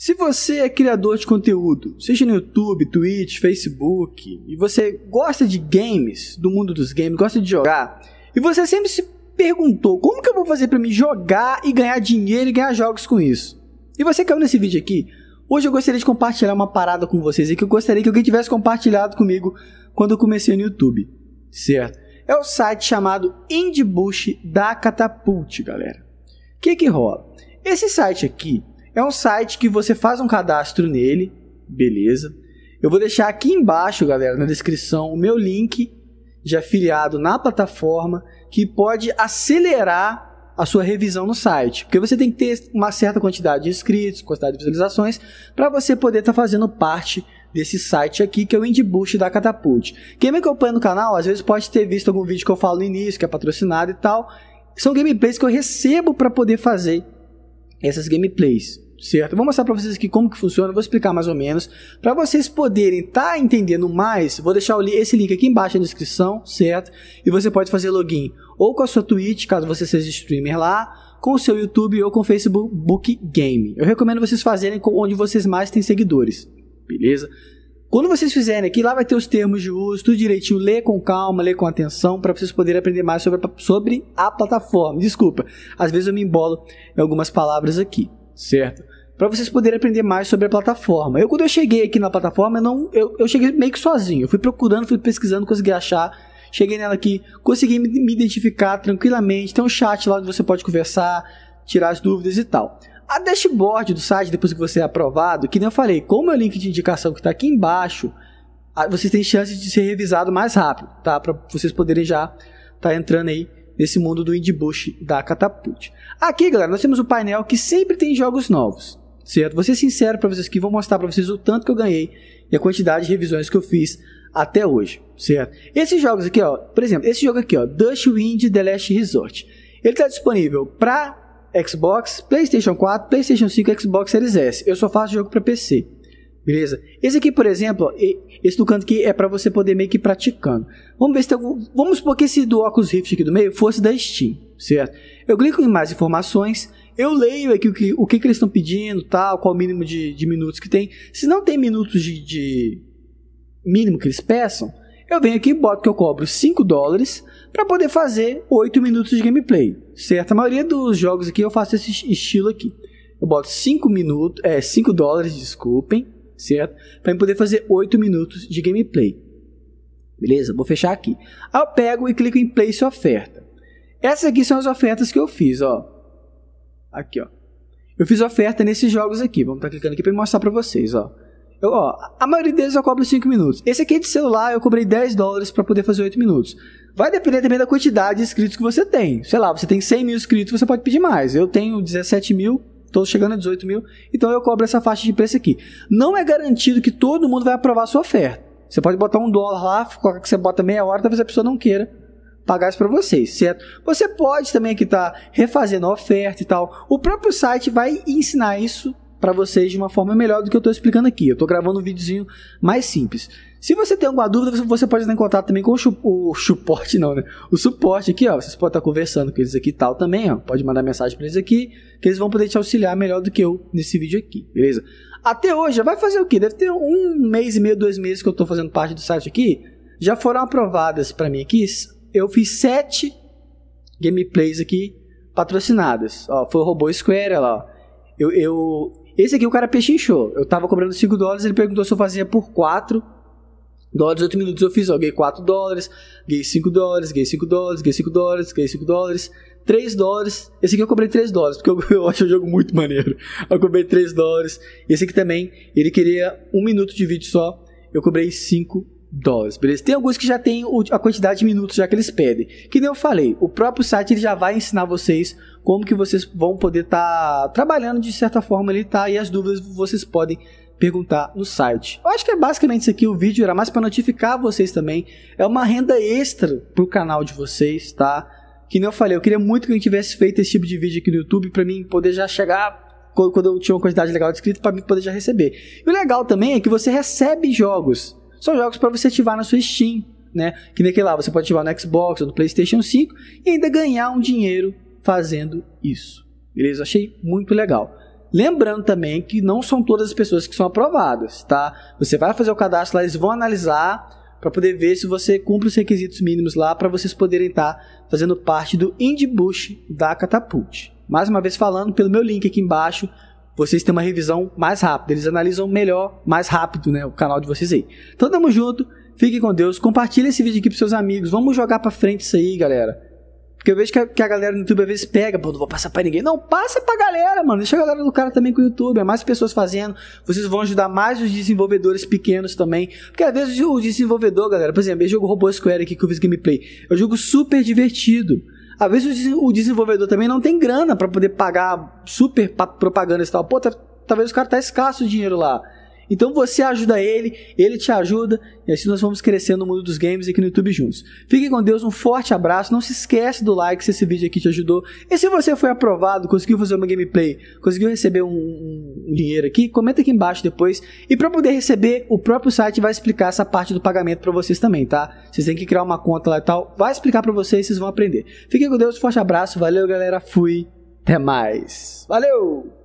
Se você é criador de conteúdo, seja no YouTube, Twitch, Facebook, e você gosta de games, do mundo dos games, gosta de jogar, e você sempre se perguntou como que eu vou fazer para me jogar e ganhar dinheiro e ganhar jogos com isso? E você caiu é nesse vídeo aqui. Hoje eu gostaria de compartilhar uma parada com vocês e que eu gostaria que alguém tivesse compartilhado comigo quando eu comecei no YouTube, certo? É o site chamado Indiebush da Catapult, galera. O que que rola? Esse site aqui é um site que você faz um cadastro nele, beleza. Eu vou deixar aqui embaixo, galera, na descrição, o meu link de afiliado na plataforma que pode acelerar a sua revisão no site, porque você tem que ter uma certa quantidade de inscritos, quantidade de visualizações, para você poder estar tá fazendo parte desse site aqui, que é o IndieBoost da Catapult. Quem me acompanha no canal, às vezes pode ter visto algum vídeo que eu falo no início, que é patrocinado e tal. São gameplays que eu recebo para poder fazer essas gameplays, certo? Vou mostrar para vocês aqui como que funciona, vou explicar mais ou menos, para vocês poderem estar tá entendendo mais. Vou deixar esse link aqui embaixo na descrição, certo? E você pode fazer login ou com a sua Twitch, caso você seja streamer lá, com o seu YouTube ou com o Facebook Game. Eu recomendo vocês fazerem com onde vocês mais têm seguidores, beleza? Quando vocês fizerem aqui, lá vai ter os termos de uso, tudo direitinho. Lê com calma, lê com atenção, para vocês poderem aprender mais sobre a, sobre a plataforma. Desculpa, às vezes eu me embolo em algumas palavras aqui, certo? Para vocês poderem aprender mais sobre a plataforma. Eu, quando eu cheguei aqui na plataforma, eu, não, eu, eu cheguei meio que sozinho. Eu fui procurando, fui pesquisando, consegui achar. Cheguei nela aqui, consegui me, me identificar tranquilamente. Tem um chat lá onde você pode conversar, tirar as dúvidas e tal. A dashboard do site, depois que você é aprovado, que nem eu falei, como é o link de indicação que está aqui embaixo, vocês têm chance de ser revisado mais rápido, tá? Para vocês poderem já estar tá entrando aí nesse mundo do Indy Bush da Catapult. Aqui, galera, nós temos o um painel que sempre tem jogos novos, certo? Vou ser sincero para vocês que vou mostrar para vocês o tanto que eu ganhei e a quantidade de revisões que eu fiz até hoje, certo? Esses jogos aqui, ó, por exemplo, esse jogo aqui, ó, Dust Wind The Last Resort. Ele está disponível para Xbox, PlayStation 4, PlayStation 5, Xbox Series S. Eu só faço jogo para PC. Beleza? Esse aqui, por exemplo, esse do canto aqui é para você poder meio que ir praticando. Vamos ver se tem algum... Vamos supor que esse do Oculus Rift aqui do meio fosse da Steam, certo? Eu clico em mais informações, eu leio aqui o que, o que, que eles estão pedindo, tal, qual o mínimo de, de, minutos que tem. Se não tem minutos de, de mínimo que eles peçam, eu venho aqui e boto que eu cobro 5 dólares para poder fazer 8 minutos de gameplay. Certo? A maioria dos jogos aqui eu faço esse estilo aqui. Eu boto 5 minutos, é, 5 dólares, desculpem, certo? Para poder fazer 8 minutos de gameplay. Beleza? Vou fechar aqui. Aí eu pego e clico em place oferta. Essas aqui são as ofertas que eu fiz, ó. Aqui, ó. Eu fiz oferta nesses jogos aqui. Vamos estar tá clicando aqui para mostrar para vocês, ó. Eu, ó, a maioria deles eu cobro 5 minutos. Esse aqui é de celular, eu cobrei 10 dólares para poder fazer 8 minutos. Vai depender também da quantidade de inscritos que você tem. Sei lá, você tem 100 mil inscritos, você pode pedir mais. Eu tenho 17 mil, estou chegando a 18 mil, então eu cobro essa faixa de preço aqui. Não é garantido que todo mundo vai aprovar a sua oferta. Você pode botar um dólar lá, que você bota meia hora, talvez a pessoa não queira pagar isso para vocês, certo? Você pode também aqui estar tá refazendo a oferta e tal. O próprio site vai ensinar isso para vocês de uma forma melhor do que eu estou explicando aqui. Eu estou gravando um videozinho mais simples. Se você tem alguma dúvida, você pode entrar em contato também com o, o suporte, não, né? O suporte aqui, ó. Vocês podem estar conversando com eles aqui e tal também, ó. Pode mandar mensagem para eles aqui, que eles vão poder te auxiliar melhor do que eu nesse vídeo aqui, beleza? Até hoje, já vai fazer o quê? Deve ter um mês e meio, dois meses que eu estou fazendo parte do site aqui. Já foram aprovadas para mim aqui. Eu fiz sete gameplays aqui patrocinadas. Ó, foi o Robô Square, ó. Eu, eu esse aqui o cara pechinchou. Eu tava cobrando 5 dólares, ele perguntou se eu fazia por 4 dólares, 8 minutos eu fiz, ó, ganhei 4 dólares, ganhei 5 dólares, ganhei 5 dólares, ganhei 5 dólares, ganhei 5 dólares, 3 dólares. Esse aqui eu cobrei 3 dólares, porque eu, eu acho o jogo muito maneiro. Eu cobrei 3 dólares. Esse aqui também, ele queria 1 minuto de vídeo só, eu cobrei 5 dólares, beleza? Tem alguns que já tem a quantidade de minutos já que eles pedem. Que nem eu falei, o próprio site ele já vai ensinar vocês como que vocês vão poder estar tá trabalhando de certa forma ele tá e as dúvidas vocês podem perguntar no site. Eu acho que é basicamente isso aqui o vídeo, era mais para notificar vocês também. É uma renda extra pro canal de vocês, tá? Que nem eu falei, eu queria muito que a gente tivesse feito esse tipo de vídeo aqui no YouTube para mim poder já chegar quando eu tinha uma quantidade legal de inscritos para mim poder já receber. E o legal também é que você recebe jogos são jogos para você ativar na sua Steam, né? Que nem que lá você pode ativar no Xbox ou no PlayStation 5 e ainda ganhar um dinheiro fazendo isso. Beleza? Eu achei muito legal. Lembrando também que não são todas as pessoas que são aprovadas, tá? Você vai fazer o cadastro lá, eles vão analisar para poder ver se você cumpre os requisitos mínimos lá para vocês poderem estar tá fazendo parte do Indie Bush da Catapult. Mais uma vez falando, pelo meu link aqui embaixo, vocês têm uma revisão mais rápida. Eles analisam melhor, mais rápido, né? O canal de vocês aí. Então tamo junto, fique com Deus, compartilha esse vídeo aqui pros seus amigos. Vamos jogar pra frente isso aí, galera. Porque eu vejo que a, que a galera no YouTube às vezes pega, pô, não vou passar pra ninguém. Não, passa pra galera, mano. Deixa a galera do cara também com o YouTube. É mais pessoas fazendo. Vocês vão ajudar mais os desenvolvedores pequenos também. Porque às vezes o desenvolvedor, galera, por exemplo, eu jogo Robô Square aqui que eu fiz gameplay. Eu jogo super divertido. Às vezes o desenvolvedor também não tem grana para poder pagar super propaganda e tal. Pô, tá, talvez o cara tá escasso o dinheiro lá. Então você ajuda ele, ele te ajuda, e assim nós vamos crescendo no mundo dos games aqui no YouTube juntos. Fique com Deus, um forte abraço, não se esquece do like se esse vídeo aqui te ajudou. E se você foi aprovado, conseguiu fazer uma gameplay, conseguiu receber um, um, um dinheiro aqui, comenta aqui embaixo depois. E para poder receber, o próprio site vai explicar essa parte do pagamento para vocês também, tá? Vocês têm que criar uma conta lá e tal, vai explicar para vocês, vocês vão aprender. Fique com Deus, um forte abraço, valeu galera, fui, até mais. Valeu!